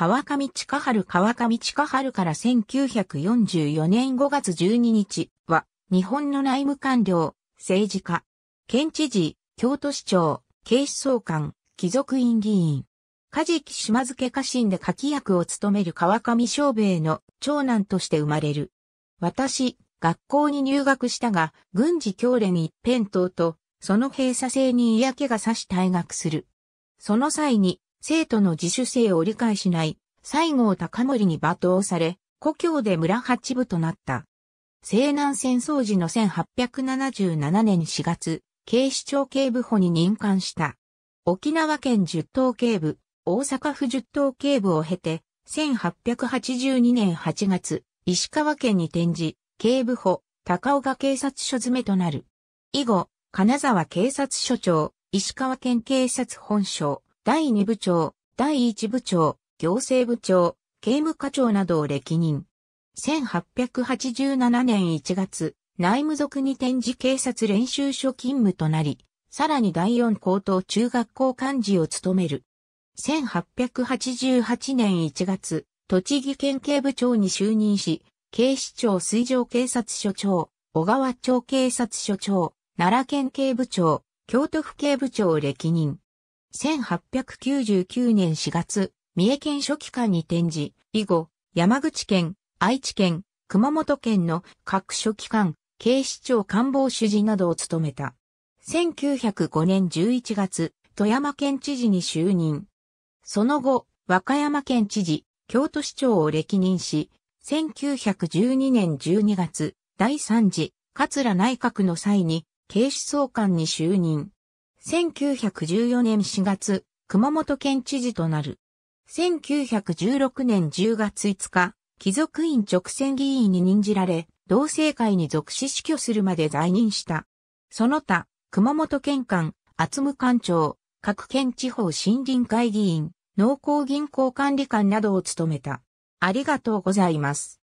川上千春川上千春から1944年5月12日は、日本の内務官僚、政治家、県知事、京都市長、警視総監、貴族院議員。家事島津家家臣でき役を務める川上昌兵衛の長男として生まれる。私、学校に入学したが、軍事教練一辺倒と、その閉鎖性に嫌気がさし退学する。その際に、生徒の自主性を理解しない、西郷隆盛に罵倒され、故郷で村八部となった。西南戦争時の1877年4月、警視庁警部補に任官した。沖縄県十島警部、大阪府十島警部を経て、1882年8月、石川県に転じ、警部補、高岡警察署詰めとなる。以後、金沢警察署長、石川県警察本省、第2部長、第1部長、行政部長、刑務課長などを歴任。1887年1月、内務属に展示警察練習所勤務となり、さらに第4高等中学校幹事を務める。1888年1月、栃木県警部長に就任し、警視庁水上警察署長、小川町警察署長、奈良県警部長、京都府警部長を歴任。1899年4月、三重県書記間に展示、以後、山口県、愛知県、熊本県の各書記官、警視庁官房主事などを務めた。1905年11月、富山県知事に就任。その後、和歌山県知事、京都市長を歴任し、1912年12月、第3次、桂内閣の際に、警視総監に就任。1914年4月、熊本県知事となる。1916年10月5日、貴族院直選議員に任じられ、同政会に属し死去するまで在任した。その他、熊本県間、厚務官庁、各県地方森林会議員、農耕銀行管理官などを務めた。ありがとうございます。